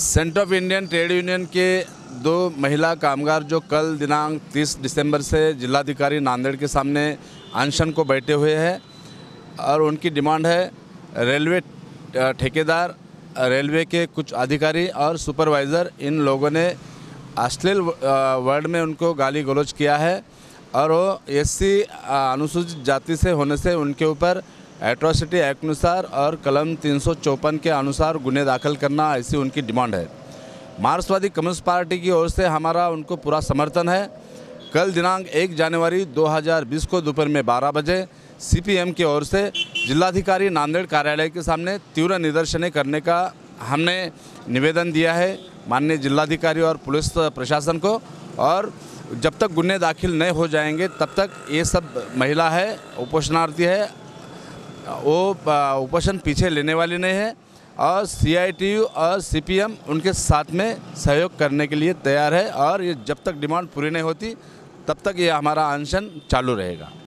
centre of Indian trade union के दो महिला कामगार जो कल दिनांक 30 दिसंबर से जिलाधिकारी नांदेड़ के सामने अनशन को बैठे हुए हैं और उनकी डिमांड है रेलवे ठेकेदार रेलवे के कुछ अधिकारी और सुपरवाइज़र इन लोगों ने अश्लील वर्ड में उनको गाली गलोच किया है और वो एससी अनुसूचित जाति से होने से उनके ऊपर एट्रोसिटी एक्ट अनुसार और कलम तीन के अनुसार गुने दाखिल करना ऐसी उनकी डिमांड है मार्क्सवादी कम्युनिस्ट पार्टी की ओर से हमारा उनको पूरा समर्थन है कल दिनांक एक जनवरी 2020 को दोपहर में 12 बजे सीपीएम की ओर से जिलाधिकारी नांदेड़ कार्यालय के सामने तीव्र निदर्शन करने का हमने निवेदन दिया है माननीय जिलाधिकारी और पुलिस प्रशासन को और जब तक गुन्हे दाखिल नहीं हो जाएंगे तब तक ये सब महिला है उपोषणार्थी है वो उपोषण पीछे लेने वाली नहीं है और सी और सी उनके साथ में सहयोग करने के लिए तैयार है और ये जब तक डिमांड पूरी नहीं होती तब तक ये हमारा अनशन चालू रहेगा